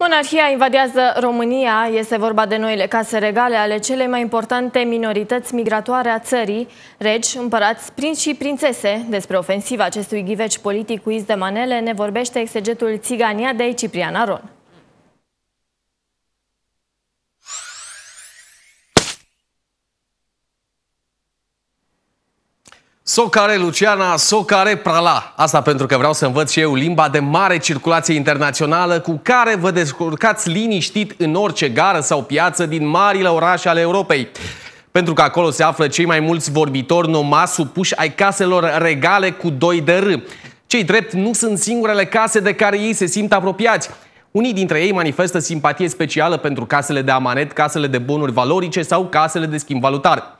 Monarhia invadează România. Este vorba de noile case regale ale cele mai importante minorități migratoare a țării, regi, împărați, prinți și prințese. Despre ofensiva acestui ghiveci politic cu iz de manele ne vorbește exegetul Țiganiadei Ciprian Aron. Socare Luciana, socare prala. Asta pentru că vreau să învăț și eu limba de mare circulație internațională cu care vă descurcați liniștit în orice gară sau piață din marile orașe ale Europei. Pentru că acolo se află cei mai mulți vorbitori nomas supuși ai caselor regale cu doi de râ. Cei drept nu sunt singurele case de care ei se simt apropiați. Unii dintre ei manifestă simpatie specială pentru casele de amanet, casele de bunuri valorice sau casele de schimb valutar.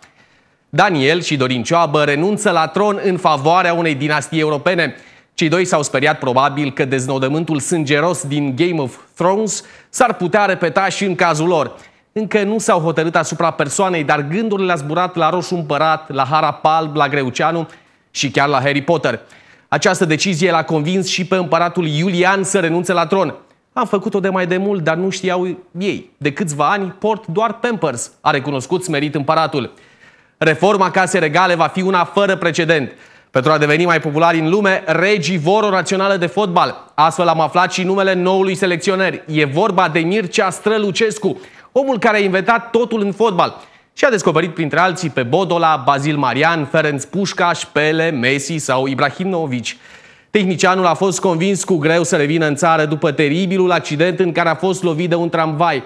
Daniel și Dorin Cioabă renunță la tron în favoarea unei dinastii europene. Cei doi s-au speriat probabil că deznodământul sângeros din Game of Thrones s-ar putea repeta și în cazul lor. Încă nu s-au hotărât asupra persoanei, dar gândurile a zburat la Roșu Împărat, la Harap la Greuceanu și chiar la Harry Potter. Această decizie l-a convins și pe împăratul Iulian să renunțe la tron. Am făcut-o de mai de mult, dar nu știau ei. De câțiva ani port doar Pampers, a recunoscut smerit împăratul. Reforma casei regale va fi una fără precedent. Pentru a deveni mai populari în lume, regii vor o națională de fotbal. Astfel am aflat și numele noului selecționer. E vorba de Mircea Strălucescu, omul care a inventat totul în fotbal și a descoperit printre alții pe Bodola, Bazil Marian, Ferenc Pușcaș, Pele, Messi sau Novici. Tehnicianul a fost convins cu greu să revină în țară după teribilul accident în care a fost lovit de un tramvai.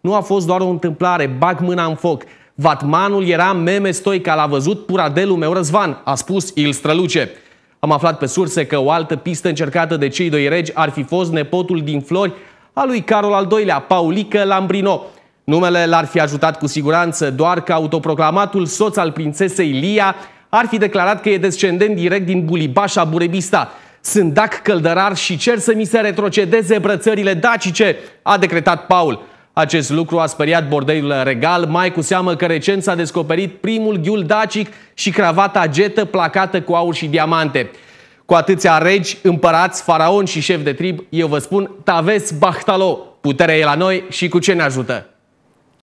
Nu a fost doar o întâmplare, bag mâna în foc – Vatmanul era meme stoica, l-a văzut puradelul meu Răzvan, a spus Il Străluce. Am aflat pe surse că o altă pistă încercată de cei doi regi ar fi fost nepotul din flori a lui Carol al II-lea, Paulică Lambrino. Numele l-ar fi ajutat cu siguranță, doar că autoproclamatul soț al prințesei Lia ar fi declarat că e descendent direct din Bulibașa Burebista. Sunt dac căldărar și cer să mi se retrocedeze brățările dacice, a decretat Paul. Acest lucru a speriat bordeiul regal, mai cu seamă că recent s-a descoperit primul ghiul dacic și cravata getă placată cu aur și diamante. Cu atâția regi, împărați, faraoni și șef de trib, eu vă spun Taves Bahtalo. Puterea e la noi și cu ce ne ajută?